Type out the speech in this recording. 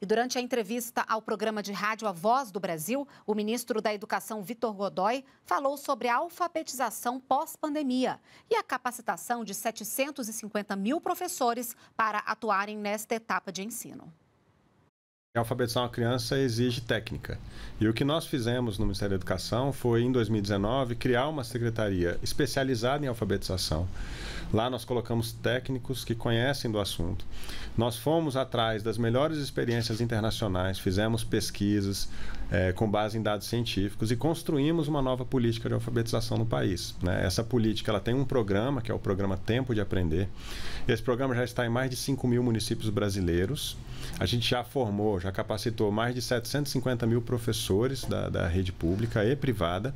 E durante a entrevista ao programa de rádio A Voz do Brasil, o ministro da Educação, Vitor Godoy, falou sobre a alfabetização pós-pandemia e a capacitação de 750 mil professores para atuarem nesta etapa de ensino. Alfabetizar uma criança exige técnica. E o que nós fizemos no Ministério da Educação foi, em 2019, criar uma secretaria especializada em alfabetização Lá nós colocamos técnicos que conhecem do assunto. Nós fomos atrás das melhores experiências internacionais, fizemos pesquisas é, com base em dados científicos e construímos uma nova política de alfabetização no país. Né? Essa política ela tem um programa, que é o programa Tempo de Aprender. Esse programa já está em mais de 5 mil municípios brasileiros. A gente já formou, já capacitou mais de 750 mil professores da, da rede pública e privada